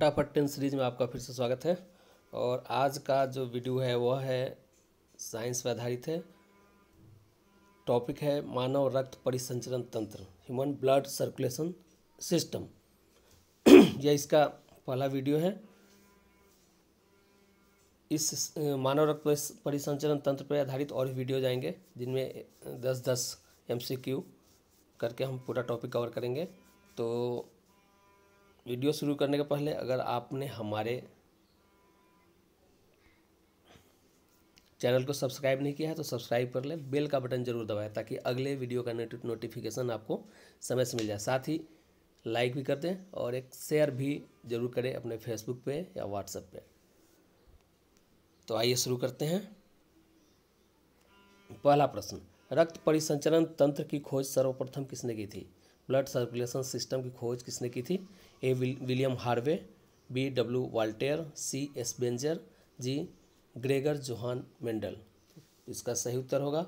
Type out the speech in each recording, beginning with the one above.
फटाफट ten series में आपका फिर से स्वागत है और आज का जो वीडियो है वह है साइंस पर आधारित है टॉपिक है मानव रक्त परिसंचरण तंत्र ह्यूमन ब्लड सर्कुलेशन सिस्टम यह इसका पहला वीडियो है इस मानव रक्त परिसंचरण तंत्र पर आधारित और वीडियो जाएंगे जिनमें दस दस एमसीक्यू करके हम पूरा टॉपिक कवर करेंगे तो वीडियो शुरू करने के पहले अगर आपने हमारे चैनल को सब्सक्राइब नहीं किया है तो सब्सक्राइब कर लें बेल का बटन जरूर दबाएं ताकि अगले वीडियो का नोटिफिकेशन आपको समय से मिल जाए साथ ही लाइक भी कर दें और एक शेयर भी जरूर करें अपने फेसबुक पे या व्हाट्सएप पे तो आइए शुरू करते हैं पहला प्रश्न रक्त परिसंचरण तंत्र की खोज सर्वप्रथम किसने की थी ब्लड सर्कुलेशन सिस्टम की खोज किसने की थी A William Harvey B W Voltaire C S Benzer G Gregor Johann Mendel इसका सही उत्तर होगा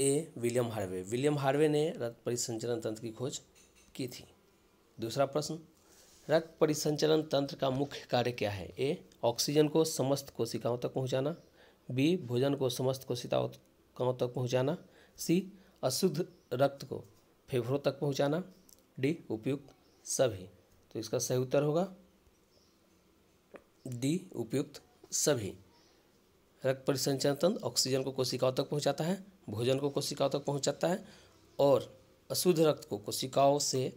A William Harvey William Harvey ने रक्त परिसंचरण तंत्र की खोज की थी दूसरा प्रश्न रक्त परिसंचरण तंत्र का मुख्य कार्य क्या है ए ऑक्सीजन को समस्त कोशिकाओं तक पहुंचाना बी भोजन को समस्त कोशिकाओं तक पहुंचाना सी अशुद्ध रक्त को फेफड़ों तक पहुंचाना डी उपयुक्त सभी तो इसका सही उत्तर होगा डी उपयुक्त सभी रक्त परिसंचरण तंत्र ऑक्सीजन को कोशिकाओं तक पहुंचाता है भोजन को कोशिकाओं तक पहुंचाता है और अशुद्ध रक्त को कोशिकाओं से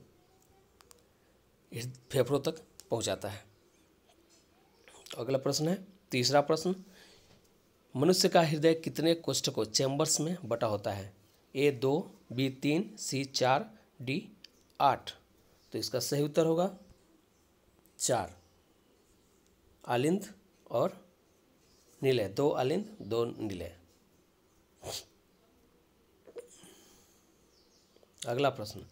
फेफड़ों तक पहुंचाता है अगला प्रश्न है तीसरा प्रश्न मनुष्य का हृदय कितने कोष्ठ को चैम्बर्स में बटा होता है ए दो बी तीन सी चार डी आठ तो इसका सही उत्तर होगा चार आलिंद और नीले दो आलिंद दो नीले अगला प्रश्न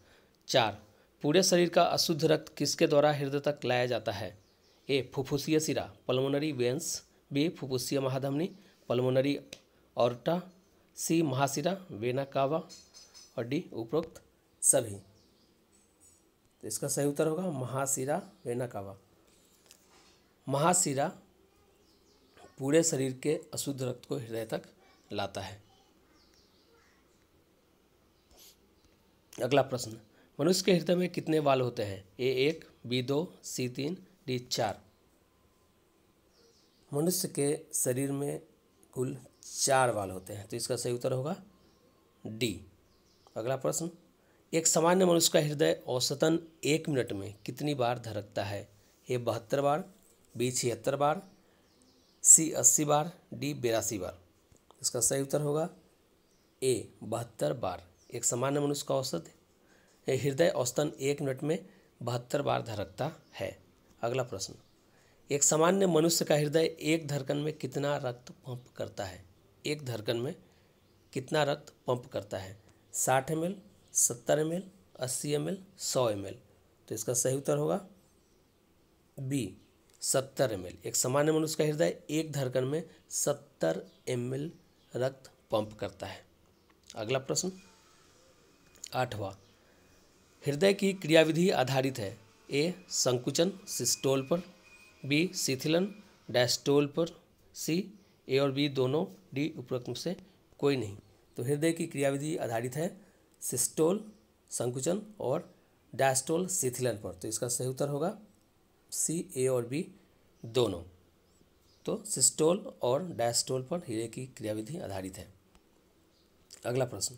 चार पूरे शरीर का अशुद्ध रक्त किसके द्वारा हृदय तक लाया जाता है ए फुफुसीय सिरा पल्मोनरी वेंस बी फुफुसीय महाधमनी पल्मोनरी औरटा सी महासिरा वेना कावा और डी उपरोक्त सभी तो इसका सही उत्तर होगा महाशिरा वेनाकावा महाशिरा पूरे शरीर के अशुद्ध रक्त को हृदय तक लाता है अगला प्रश्न मनुष्य के हृदय में कितने वाल होते हैं ए एक बी दो सी तीन डी चार मनुष्य के शरीर में कुल चार वाल होते हैं तो इसका सही उत्तर होगा डी अगला प्रश्न एक सामान्य मनुष्य का हृदय औसतन एक मिनट में कितनी बार धड़कता है ए बहत्तर बार बी छिहत्तर बार सी अस्सी बार डी बेरासी बार इसका सही उत्तर होगा ए बहत्तर बार एक सामान्य मनुष्य का औसत हृदय औसतन एक मिनट में बहत्तर बार धड़कता है अगला प्रश्न एक सामान्य मनुष्य का हृदय एक धड़कन में कितना रक्त पंप करता है एक धड़कन में कितना रक्त पंप करता है साठ एम एल सत्तर एम एल अस्सी एम एल सौ एम एल तो इसका सही उत्तर होगा बी सत्तर एम एल एक सामान्य मनुष्य का हृदय एक धड़कन में सत्तर एम एल रक्त पंप करता है अगला प्रश्न आठवां हृदय की क्रियाविधि आधारित है ए संकुचन सिस्टोल पर बी शिथिलन डायस्टोल पर सी ए और बी दोनों डी उपरोक्त में से कोई नहीं तो हृदय की क्रियाविधि आधारित है सिस्टोल संकुचन और डायस्टोल शिथिलन पर तो इसका सही उत्तर होगा सी ए और बी दोनों तो सिस्टोल और डायस्टोल पर हीरे की क्रियाविधि आधारित है अगला प्रश्न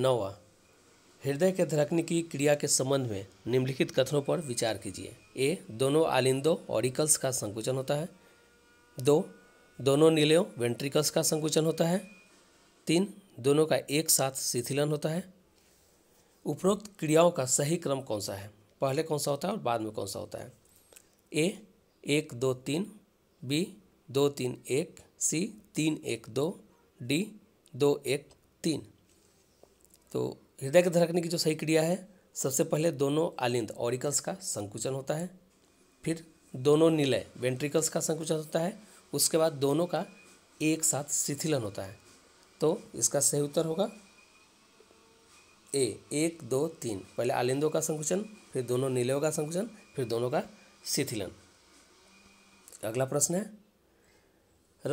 नौवा हृदय के धड़कने की क्रिया के संबंध में निम्नलिखित कथनों पर विचार कीजिए ए दोनों आलिंदों ऑरिकल्स का संकुचन होता है दो दोनों नीलों वेंट्रिकल्स का संकुचन होता है तीन दोनों का एक साथ शिथिलन होता है उपरोक्त क्रियाओं का सही क्रम कौन सा है पहले कौन सा होता है और बाद में कौन सा होता है ए एक दो तीन बी दो तीन एक सी तीन एक दो डी दो एक तीन तो हृदय के धड़कने की जो सही क्रिया है सबसे पहले दोनों आलिंद ऑरिकल्स का संकुचन होता है फिर दोनों निलय वेंट्रिकल्स का संकुचन होता है उसके बाद दोनों का एक साथ शिथिलन होता है तो इसका सही उत्तर होगा ए एक दो तीन पहले आलिंदों का संकुचन फिर दोनों नीलों का संकुचन फिर दोनों का शिथिलन अगला प्रश्न है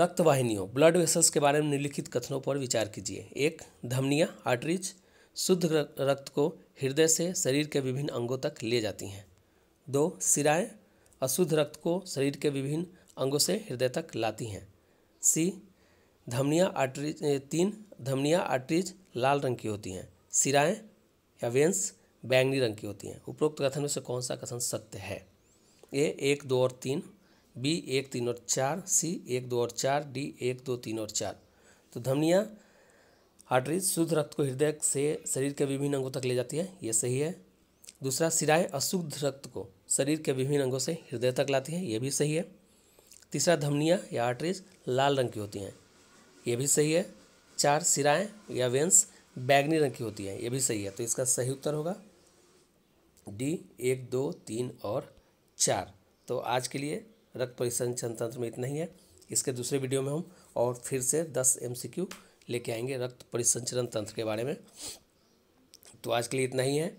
रक्त वाहिनियों ब्लड वेसल्स के बारे में निम्नलिखित कथनों पर विचार कीजिए एक धमनियाँ आर्टरीज शुद्ध रक्त को हृदय से शरीर के विभिन्न अंगों तक ले जाती हैं दो सिराएँ अशुद्ध रक्त को शरीर के विभिन्न अंगों से हृदय तक लाती हैं सी धमनिया आर्टरीज तीन धमनिया आर्टरीज लाल रंग की होती हैं सिराएँ या वेंस बैंगनी रंग की होती हैं उपरोक्त कथन में से कौन सा कथन सत्य है ए एक दो और तीन बी एक तीन और चार सी एक दो और चार डी एक दो तीन और चार तो धमनिया आर्टरीज शुद्ध रक्त को हृदय से शरीर के विभिन्न अंगों तक ले जाती है ये सही है दूसरा सिराएँ अशुद्ध रक्त को शरीर के विभिन्न अंगों से हृदय तक लाती हैं ये भी सही है तीसरा धमनिया या आर्टरीज लाल रंग की होती हैं ये भी सही है चार सिराएँ या वेंस बैगनी रंग की होती हैं ये भी सही है तो इसका सही उत्तर होगा डी एक दो तीन और चार तो आज के लिए रक्त परीक्षण तंत्र में इतना ही है इसके दूसरे वीडियो में हम और फिर से दस एम सी क्यू लेके आएंगे रक्त परिसंचरण तंत्र के बारे में तो आज के लिए इतना ही है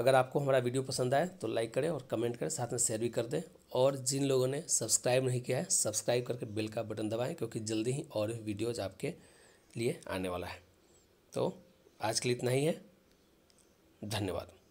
अगर आपको हमारा वीडियो पसंद आए तो लाइक करें और कमेंट करें साथ में शेयर भी कर दें और जिन लोगों ने सब्सक्राइब नहीं किया है सब्सक्राइब करके बिल का बटन दबाएं क्योंकि जल्दी ही और वीडियोज आपके लिए आने वाला है तो आज के लिए इतना ही है धन्यवाद